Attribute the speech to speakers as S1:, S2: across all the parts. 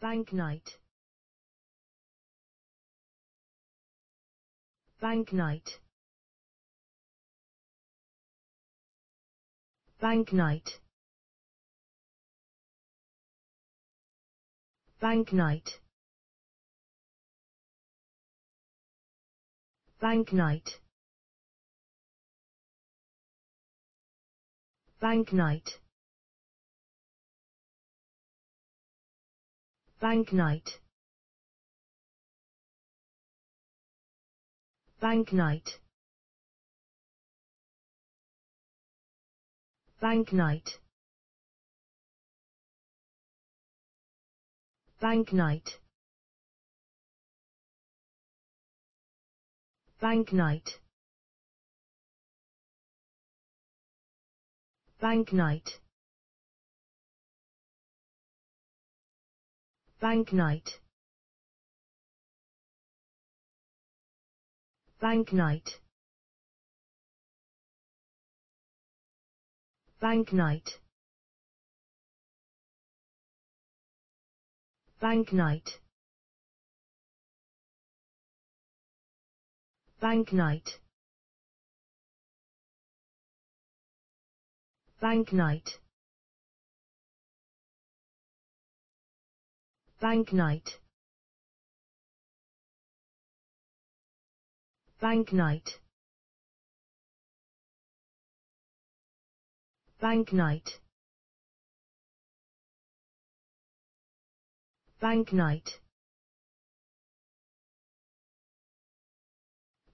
S1: bank night bank night bank night bank night bank night bank night bank night bank night bank night bank night bank night bank night Bank night. Bank night. Bank night. Bank night. Bank night. Bank night. bank night bank night bank night bank night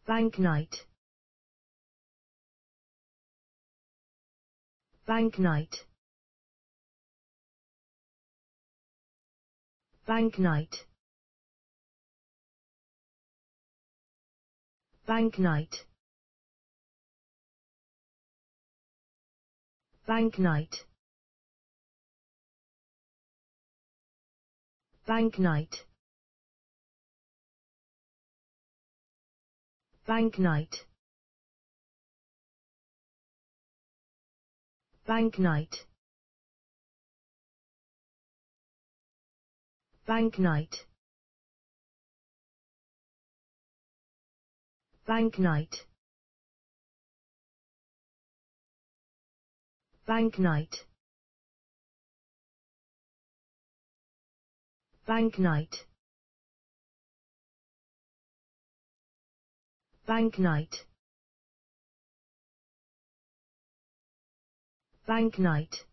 S1: bank night bank night bank night bank night bank night bank night bank night bank night bank night bank night bank night bank night bank night bank night